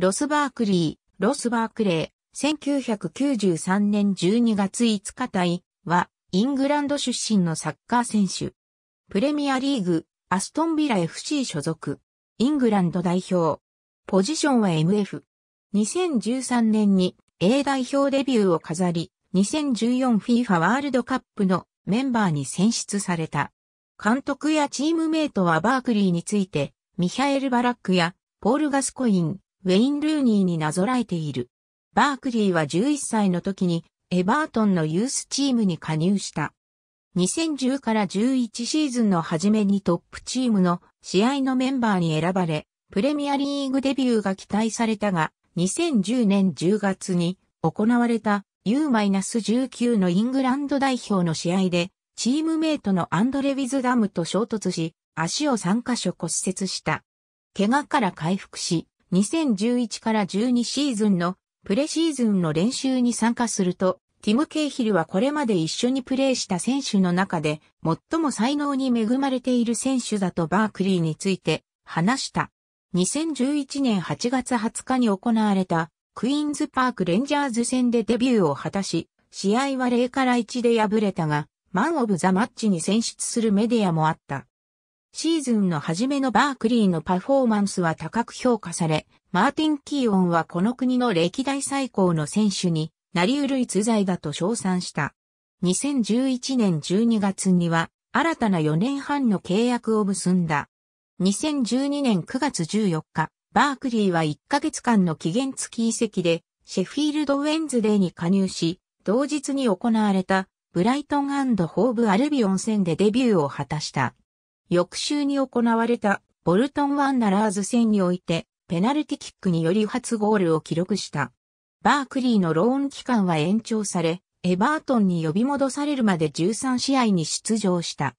ロスバークリー、ロスバークレー、1993年12月5日隊は、イングランド出身のサッカー選手。プレミアリーグ、アストンビラ FC 所属。イングランド代表。ポジションは MF。2013年に A 代表デビューを飾り、2014FIFA ワールドカップのメンバーに選出された。監督やチームメイトはバークリーについて、ミハエル・バラックやポール・ガスコイン、ウェイン・ルーニーになぞらえている。バークリーは11歳の時にエバートンのユースチームに加入した。2010から11シーズンの初めにトップチームの試合のメンバーに選ばれ、プレミアリーグデビューが期待されたが、2010年10月に行われた U-19 のイングランド代表の試合で、チームメイトのアンドレ・ウィズダムと衝突し、足を3カ所骨折した。怪我から回復し、2011から12シーズンのプレシーズンの練習に参加すると、ティム・ケイヒルはこれまで一緒にプレーした選手の中で最も才能に恵まれている選手だとバークリーについて話した。2011年8月20日に行われたクイーンズパークレンジャーズ戦でデビューを果たし、試合は0から1で敗れたが、マン・オブ・ザ・マッチに選出するメディアもあった。シーズンの初めのバークリーのパフォーマンスは高く評価され、マーティン・キーオンはこの国の歴代最高の選手になりうる逸材だと称賛した。2011年12月には新たな4年半の契約を結んだ。2012年9月14日、バークリーは1ヶ月間の期限付き移籍でシェフィールド・ウェンズデーに加入し、同日に行われたブライトンホーブ・アルビオン戦でデビューを果たした。翌週に行われたボルトン・ワンナラーズ戦において、ペナルティキックにより初ゴールを記録した。バークリーのローン期間は延長され、エバートンに呼び戻されるまで13試合に出場した。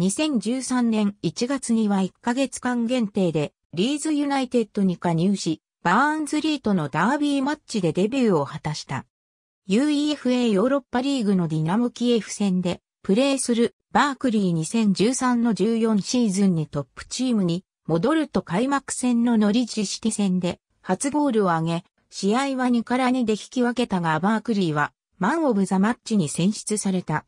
2013年1月には1ヶ月間限定で、リーズユナイテッドに加入し、バーンズリーとのダービーマッチでデビューを果たした。UEFA ヨーロッパリーグのディナムキエフ戦で、プレーするバークリー2013の14シーズンにトップチームに戻ると開幕戦のノリチシティ戦で初ゴールを挙げ、試合は2から2で引き分けたがバークリーはマンオブザマッチに選出された。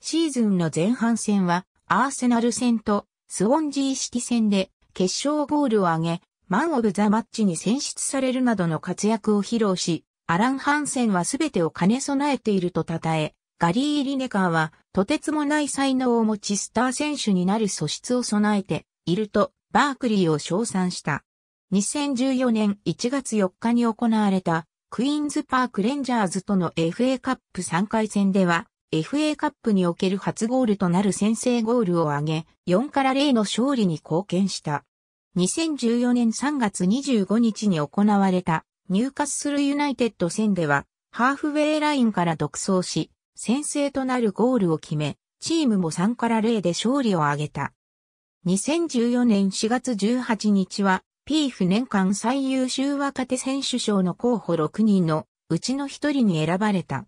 シーズンの前半戦はアーセナル戦とスウォンジーシティ戦で決勝ゴールを挙げ、マンオブザマッチに選出されるなどの活躍を披露し、アラン・ハンセンは全てを兼ね備えていると称え、ガリー・リネカーは、とてつもない才能を持ちスター選手になる素質を備えていると、バークリーを称賛した。2014年1月4日に行われた、クイーンズパークレンジャーズとの FA カップ3回戦では、FA カップにおける初ゴールとなる先制ゴールを挙げ、4から0の勝利に貢献した。2014年3月25日に行われた、ニューカッスルユナイテッド戦では、ハーフウェイラインから独走し、先制となるゴールを決め、チームも3から0で勝利を挙げた。2014年4月18日は、ピーフ年間最優秀若手選手賞の候補6人のうちの1人に選ばれた。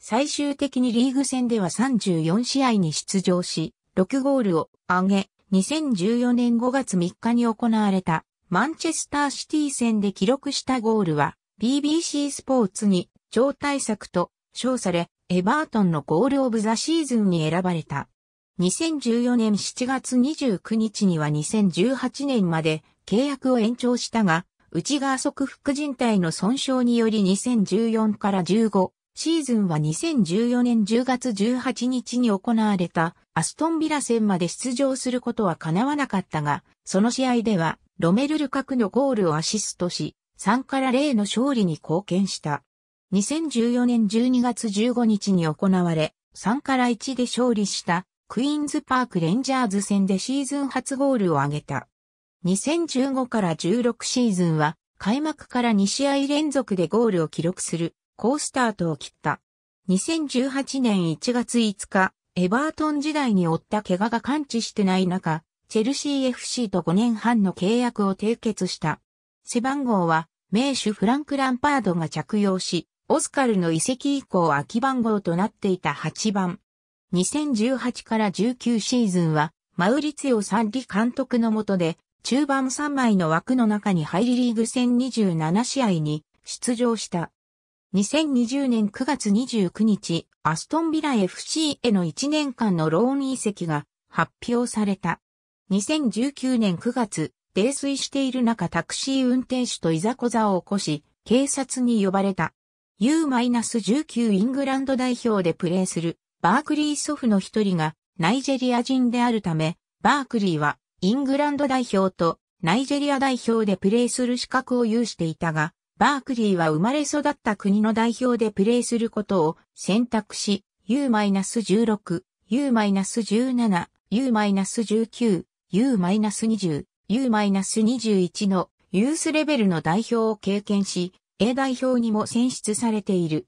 最終的にリーグ戦では34試合に出場し、6ゴールを挙げ、2014年5月3日に行われたマンチェスターシティ戦で記録したゴールは BBC スポーツに超大作と称され、エバートンのゴールオブザシーズンに選ばれた。2014年7月29日には2018年まで契約を延長したが、内側側副靭帯の損傷により2014から15シーズンは2014年10月18日に行われたアストンビラ戦まで出場することは叶わなかったが、その試合ではロメルル角のゴールをアシストし、3から0の勝利に貢献した。2014年12月15日に行われ、3から1で勝利したクイーンズパークレンジャーズ戦でシーズン初ゴールを挙げた。2015から16シーズンは開幕から2試合連続でゴールを記録する好スタートを切った。2018年1月5日、エバートン時代に負った怪我が完治してない中、チェルシー FC と5年半の契約を締結した。背番号は、名手フランク・ランパードが着用し、オスカルの遺跡以降空き番号となっていた8番。2018から19シーズンは、マウリツィオ・サンリ監督の下で、中盤3枚の枠の中に入りリーグ戦27試合に出場した。2020年9月29日、アストンビラ FC への1年間のローン移籍が発表された。2019年9月、泥酔している中タクシー運転手といざこざを起こし、警察に呼ばれた。U-19 イングランド代表でプレーするバークリー祖父の一人がナイジェリア人であるため、バークリーはイングランド代表とナイジェリア代表でプレーする資格を有していたが、バークリーは生まれ育った国の代表でプレーすることを選択し、U-16、U-17、U-19、U-20、U-21 のユースレベルの代表を経験し、A 代表にも選出されている。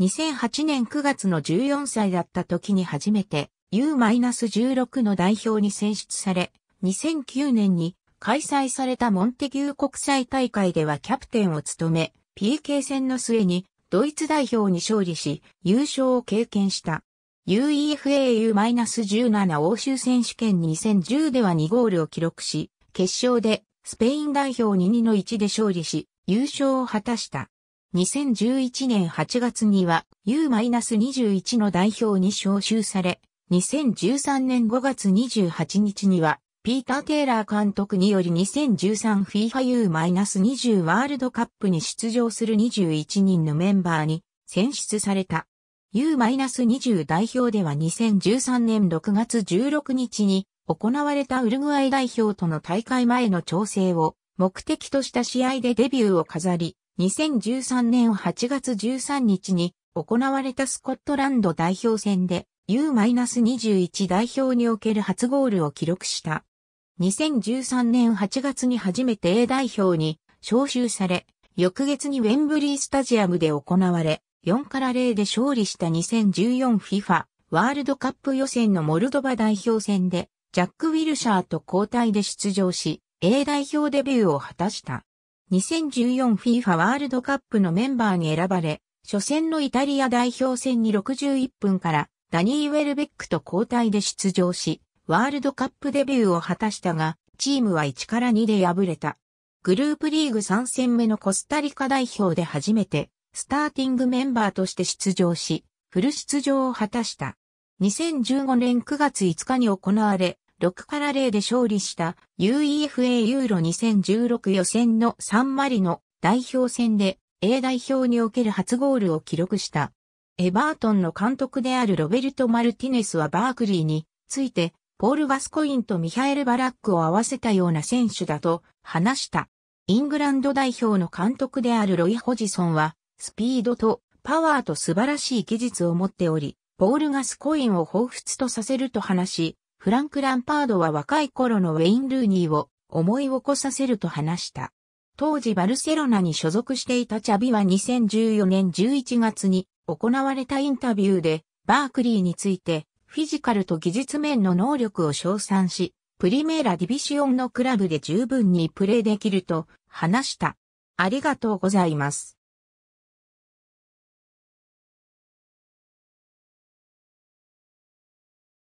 2008年9月の14歳だった時に初めて U-16 の代表に選出され、2009年に開催されたモンテギュー国際大会ではキャプテンを務め、PK 戦の末にドイツ代表に勝利し、優勝を経験した。UEFAU-17 欧州選手権2010では2ゴールを記録し、決勝でスペイン代表2 2の1で勝利し、優勝を果たした。2011年8月には U-21 の代表に招集され、2013年5月28日には、ピーター・テイラー監督により 2013FIFAU-20 ワールドカップに出場する21人のメンバーに選出された。U-20 代表では2013年6月16日に行われたウルグアイ代表との大会前の調整を目的とした試合でデビューを飾り、2013年8月13日に行われたスコットランド代表戦で U-21 代表における初ゴールを記録した。2013年8月に初めて A 代表に招集され、翌月にウェンブリースタジアムで行われ、4から0で勝利した 2014FIFA ワールドカップ予選のモルドバ代表戦で、ジャック・ウィルシャーと交代で出場し、A 代表デビューを果たした。2014FIFA ワールドカップのメンバーに選ばれ、初戦のイタリア代表戦に61分からダニー・ウェルベックと交代で出場し、ワールドカップデビューを果たしたが、チームは1から2で敗れた。グループリーグ3戦目のコスタリカ代表で初めて、スターティングメンバーとして出場し、フル出場を果たした。2015年9月5日に行われ、6から0で勝利した UEFA ユーロ2016予選のサンマリの代表戦で A 代表における初ゴールを記録した。エバートンの監督であるロベルト・マルティネスはバークリーについてポール・ガスコインとミハエル・バラックを合わせたような選手だと話した。イングランド代表の監督であるロイ・ホジソンはスピードとパワーと素晴らしい技術を持っており、ポール・ガスコインを彷彿とさせると話し、フランク・ランパードは若い頃のウェイン・ルーニーを思い起こさせると話した。当時バルセロナに所属していたチャビは2014年11月に行われたインタビューでバークリーについてフィジカルと技術面の能力を称賛し、プリメーラディビシオンのクラブで十分にプレーできると話した。ありがとうございます。